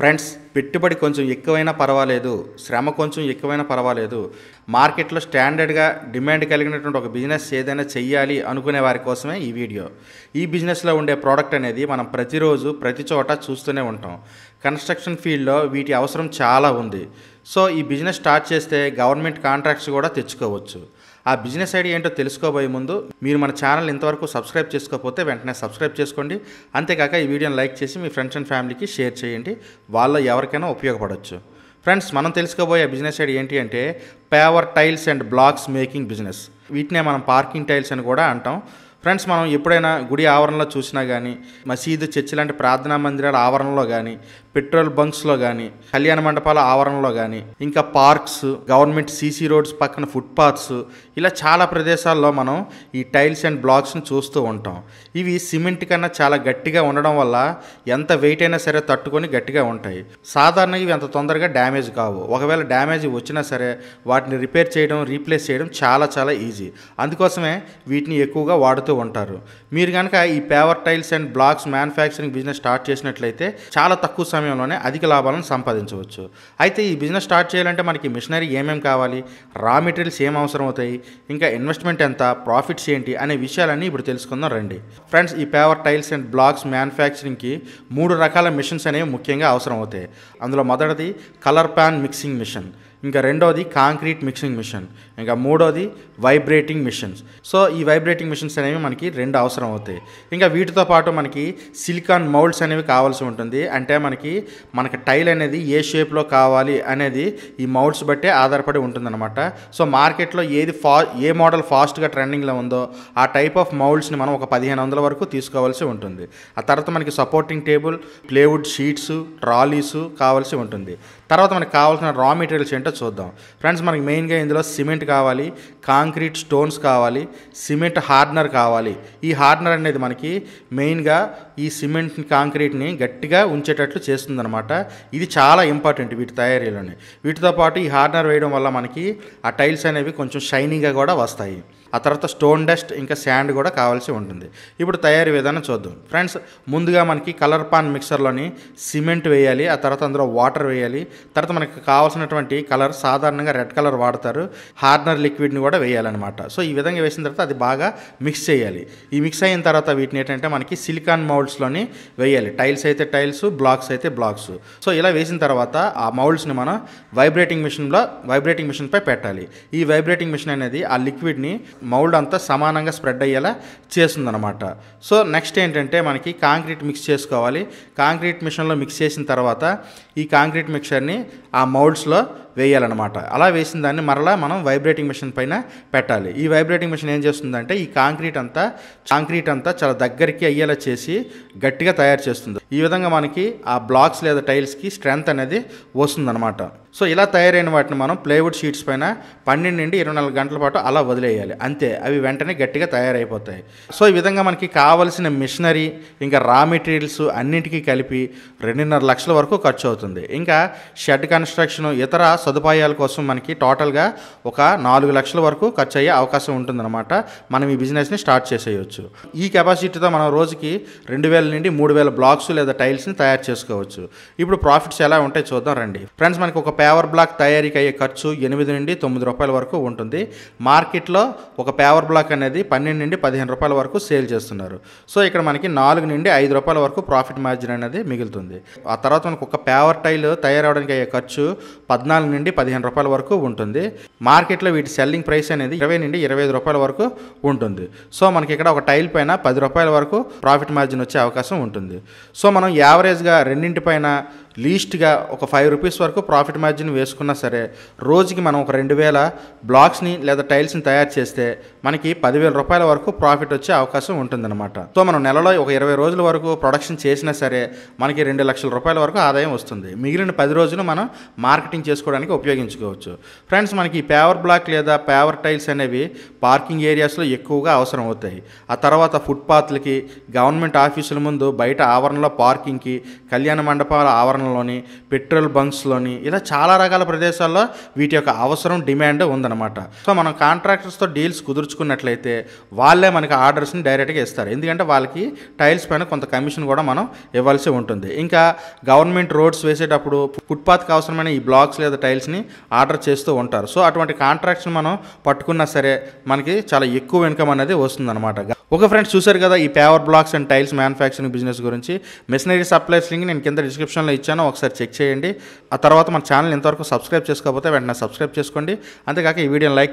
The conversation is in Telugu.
ఫ్రెండ్స్ పెట్టుబడి కొంచెం ఎక్కువైనా పర్వాలేదు శ్రమ కొంచెం ఎక్కువైనా పర్వాలేదు మార్కెట్లో స్టాండర్డ్గా డిమాండ్ కలిగినటువంటి ఒక బిజినెస్ ఏదైనా చెయ్యాలి అనుకునే వారి కోసమే ఈ వీడియో ఈ బిజినెస్లో ఉండే ప్రోడక్ట్ అనేది మనం ప్రతిరోజు ప్రతి చోట చూస్తూనే ఉంటాం కన్స్ట్రక్షన్ ఫీల్డ్లో వీటి అవసరం చాలా ఉంది సో ఈ బిజినెస్ స్టార్ట్ చేస్తే గవర్నమెంట్ కాంట్రాక్ట్స్ కూడా తెచ్చుకోవచ్చు ఆ బిజినెస్ ఐడియా ఏంటో తెలుసుకోబోయే ముందు మీరు మన ఛానల్ ఇంతవరకు సబ్స్క్రైబ్ చేసుకోకపోతే వెంటనే సబ్స్క్రైబ్ చేసుకోండి అంతేకాక ఈ వీడియోని లైక్ చేసి మీ ఫ్రెండ్స్ అండ్ ఫ్యామిలీకి షేర్ చేయండి వాళ్ళ ఎవరికైనా ఉపయోగపడవచ్చు ఫ్రెండ్స్ మనం తెలుసుకోబోయే బిజినెస్ ఐడియా ఏంటి అంటే paver tiles and blocks making business వీటినే మనం పార్కింగ్ టైల్స్ అని కూడా అంటాం ఫ్రెండ్స్ మనం ఎప్పుడైనా గుడి ఆవరణలో చూసినా కానీ మసీదు చర్చి లాంటి ప్రార్థనా మందిరాల ఆవరణలో కానీ పెట్రోల్ బంక్స్లో కానీ కళ్యాణ మండపాల ఆవరణలో కానీ ఇంకా పార్క్స్ గవర్నమెంట్ సీసీ రోడ్స్ పక్కన ఫుట్పాత్స్ ఇలా చాలా ప్రదేశాల్లో మనం ఈ టైల్స్ అండ్ బ్లాక్స్ని చూస్తూ ఉంటాం ఇవి సిమెంట్ కన్నా చాలా గట్టిగా ఉండడం వల్ల ఎంత వెయిట్ అయినా సరే తట్టుకొని గట్టిగా ఉంటాయి సాధారణంగా ఇవి అంత తొందరగా డ్యామేజ్ కావు ఒకవేళ డ్యామేజ్ వచ్చినా సరే వాటిని రిపేర్ చేయడం రీప్లేస్ చేయడం చాలా చాలా ఈజీ అందుకోసమే వీటిని ఎక్కువగా వాడుతూ ఉంటారు మీరు కనుక ఈ paver tiles and blocks manufacturing business start చేసినట్లయితే చాలా తక్కువ సమయంలోనే అధిక లాభాలను సంపాదించవచ్చు అయితే ఈ బిజినెస్ స్టార్ట్ చేయాలంటే మనకి మిషనరీ ఏమేమి కావాలి రా మెటీరియల్స్ ఏం అవసరం అవుతాయి ఇంకా ఇన్వెస్ట్మెంట్ ఎంత ప్రాఫిట్స్ ఏంటి అనే విషయాలన్నీ ఇప్పుడు తెలుసుకుందాం రండి ఫ్రెండ్స్ ఈ పేవర్ టైల్స్ అండ్ బ్లాక్స్ మ్యానుఫ్యాక్చరింగ్కి మూడు రకాల మిషన్స్ అనేవి ముఖ్యంగా అవసరం అవుతాయి అందులో మొదటిది కలర్ ప్యాన్ మిక్సింగ్ మిషన్ ఇంకా రెండోది కాంక్రీట్ మిక్సింగ్ మిషన్ ఇంకా మూడోది వైబ్రేటింగ్ మిషన్స్ సో ఈ వైబ్రేటింగ్ మిషన్స్ అనేవి మనకి రెండు అవసరం అవుతాయి ఇంకా వీటితో పాటు మనకి సిలికాన్ మౌల్డ్స్ అనేవి కావాల్సి ఉంటుంది అంటే మనకి మనకి టైల్ అనేది ఏ షేప్లో కావాలి అనేది ఈ మౌల్డ్స్ బట్టే ఆధారపడి ఉంటుందన్నమాట సో మార్కెట్లో ఏది ఫా ఏ మోడల్ ఫాస్ట్గా ట్రెండింగ్లో ఉందో ఆ టైప్ ఆఫ్ మౌల్డ్స్ని మనం ఒక పదిహేను వందల వరకు తీసుకోవాల్సి ఉంటుంది ఆ తర్వాత మనకి supporting table plywood sheets trolleys కావాల్సి ఉంటుంది తర్వాత మనకి కావాల్సిన రా మెటీరియల్స్ ఏంటో చూద్దాం ఫ్రెండ్స్ మనకి మెయిన్గా ఇందులో సిమెంట్ కావాలి కాంక్రీట్ స్టోన్స్ కావాలి సిమెంట్ హార్డ్నర్ కావాలి ఈ హార్డ్నర్ అనేది మనకి మెయిన్గా ఈ సిమెంట్ కాంక్రీట్ని గట్టిగా ఉంచేటట్లు చేస్తుందనమాట ఇది చాలా ఇంపార్టెంట్ వీటి తయారీలోనే వీటితో పాటు ఈ హార్డ్నర్ వేయడం వల్ల మనకి ఆ టైల్స్ అనేవి కొంచెం షైనింగ్గా కూడా వస్తాయి ఆ తర్వాత స్టోన్ డస్ట్ ఇంకా శాండ్ కూడా కావాల్సి ఉంటుంది ఇప్పుడు తయారీ విధానం చూద్దాం ఫ్రెండ్స్ ముందుగా మనకి కలర్ పాన్ మిక్సర్లోని సిమెంట్ వేయాలి ఆ తర్వాత అందులో వాటర్ వేయాలి తర్వాత మనకి కావాల్సినటువంటి కలర్ సాధారణంగా రెడ్ కలర్ వాడతారు హార్నర్ లిక్విడ్ని కూడా వేయాలన్నమాట సో ఈ విధంగా వేసిన తర్వాత అది బాగా మిక్స్ చేయాలి ఈ మిక్స్ అయిన తర్వాత వీటిని ఏంటంటే మనకి సిలికాన్ మౌల్డ్స్లోని వేయాలి టైల్స్ అయితే టైల్స్ బ్లాక్స్ అయితే బ్లాక్స్ సో ఇలా వేసిన తర్వాత ఆ మౌల్డ్స్ని మనం వైబ్రేటింగ్ మిషన్లో వైబ్రేటింగ్ మిషన్పై పెట్టాలి ఈ వైబ్రేటింగ్ మిషన్ అనేది ఆ లిక్విడ్ని మౌల్డ్ అంతా సమానంగా స్ప్రెడ్ అయ్యేలా చేస్తుందన్నమాట సో నెక్స్ట్ ఏంటంటే మనకి కాంక్రీట్ మిక్స్ చేసుకోవాలి కాంక్రీట్ మిషన్లో మిక్స్ చేసిన తర్వాత ఈ కాంక్రీట్ మిక్చర్ని ఆ మౌల్డ్స్లో వేయాలన్నమాట అలా వేసిన దాన్ని మరలా మనం వైబ్రేటింగ్ మిషన్ పైన పెట్టాలి ఈ వైబ్రేటింగ్ మిషన్ ఏం చేస్తుందంటే ఈ కాంక్రీట్ అంతా కాంక్రీట్ అంతా చాలా దగ్గరికి అయ్యేలా చేసి గట్టిగా తయారు చేస్తుంది ఈ విధంగా మనకి ఆ బ్లాక్స్ లేదా టైల్స్కి స్ట్రెంగ్త్ అనేది వస్తుందన్నమాట సో ఇలా తయారైన వాటిని మనం ప్లైవుడ్ షీట్స్ పైన పన్నెండు నుండి ఇరవై నాలుగు గంటల పాటు అలా వదిలేయాలి అంతే అవి వెంటనే గట్టిగా తయారైపోతాయి సో ఈ విధంగా మనకి కావలసిన మిషనరీ ఇంకా రా మెటీరియల్స్ అన్నింటికీ కలిపి రెండున్నర లక్షల వరకు ఖర్చు అవుతుంది ఇంకా షెడ్ కన్స్ట్రక్షన్ ఇతర సదుపాయాల కోసం మనకి టోటల్గా ఒక నాలుగు లక్షల వరకు ఖర్చు అయ్యే అవకాశం ఉంటుందన్నమాట మనం ఈ బిజినెస్ని స్టార్ట్ చేసేయచ్చు ఈ కెపాసిటీతో మనం రోజుకి రెండు వేల నుండి మూడు వేల బ్లాక్స్ లేదా టైల్స్ని తయారు చేసుకోవచ్చు ఇప్పుడు ప్రాఫిట్స్ ఎలా ఉంటాయి చూద్దాం రండి ఫ్రెండ్స్ మనకి ఒక పేవర్ బ్లాక్ తయారీకి అయ్యే ఖర్చు ఎనిమిది నుండి తొమ్మిది రూపాయల వరకు ఉంటుంది మార్కెట్లో ఒక పేవర్ బ్లాక్ అనేది పన్నెండు నుండి పదిహేను రూపాయల వరకు సేల్ చేస్తున్నారు సో ఇక్కడ మనకి నాలుగు నుండి ఐదు రూపాయల వరకు ప్రాఫిట్ మార్జిన్ అనేది మిగులుతుంది ఆ తర్వాత మనకు ఒక పేవర్ టైల్ తయారవడానికి అయ్యే ఖర్చు పద్నాలుగు నుండి పదిహేను రూపాయల వరకు ఉంటుంది మార్కెట్లో వీటి సెల్లింగ్ ప్రైస్ అనేది ఇరవై నుండి ఇరవై రూపాయల వరకు ఉంటుంది సో మనకి ఇక్కడ ఒక టైల్ పైన పది రూపాయల వరకు ప్రాఫిట్ మార్జిన్ వచ్చే అవకాశం ఉంటుంది సో మనం యావరేజ్గా రెండింటి పైన లీస్ట్గా ఒక ఫైవ్ రూపీస్ వరకు ప్రాఫిట్ మార్జిన్ వేసుకున్నా సరే రోజుకి మనం ఒక రెండు వేల బ్లాక్స్ని లేదా టైల్స్ని తయారు చేస్తే మనకి పదివేల రూపాయల వరకు ప్రాఫిట్ వచ్చే అవకాశం ఉంటుందన్నమాట సో మనం నెలలో ఒక ఇరవై రోజుల వరకు ప్రొడక్షన్ చేసినా సరే మనకి రెండు లక్షల రూపాయల వరకు ఆదాయం వస్తుంది మిగిలిన పది రోజులు మనం మార్కెటింగ్ చేసుకోవడానికి ఉపయోగించుకోవచ్చు ఫ్రెండ్స్ మనకి పేవర్ బ్లాక్ లేదా పేవర్ టైల్స్ అనేవి పార్కింగ్ ఏరియాస్లో ఎక్కువగా అవసరం అవుతాయి ఆ తర్వాత ఫుట్పాత్లకి గవర్నమెంట్ ఆఫీసుల ముందు బయట ఆవరణలో పార్కింగ్కి కళ్యాణ మండపాల ఆవరణ దుకాణంలోని పెట్రోల్ బంక్స్లోని ఇలా చాలా రకాల ప్రదేశాల్లో వీటి యొక్క అవసరం డిమాండ్ ఉందన్నమాట సో మనం కాంట్రాక్టర్స్తో డీల్స్ కుదుర్చుకున్నట్లయితే వాళ్ళే మనకి ఆర్డర్స్ని డైరెక్ట్గా ఇస్తారు ఎందుకంటే వాళ్ళకి టైల్స్ పైన కొంత కమిషన్ కూడా మనం ఇవ్వాల్సి ఉంటుంది ఇంకా గవర్నమెంట్ రోడ్స్ వేసేటప్పుడు ఫుట్పాత్కి అవసరమైన ఈ బ్లాక్స్ లేదా టైల్స్ని ఆర్డర్ చేస్తూ ఉంటారు సో అటువంటి కాంట్రాక్ట్స్ని మనం పట్టుకున్నా సరే మనకి చాలా ఎక్కువ ఇన్కమ్ అనేది వస్తుందన్నమాట ఒక ఫ్రెండ్స్ చూశారు కదా ఈ paver blocks and tiles manufacturing business గురించి మిషనరీ సప్లైస్ లింక్ నేను కింద డిస్క్రిప్షన్లో ఇచ్చాను ఒకసారి చెక్ చేయండి ఆ తర్వాత మన ఛానల్ ఇంతవరకు సబ్స్క్రైబ్ చేసుకోకపోతే వెంటనే సబ్స్క్రైబ్ చేసుకోండి అంతేకాక ఈ వీడియోని లైక్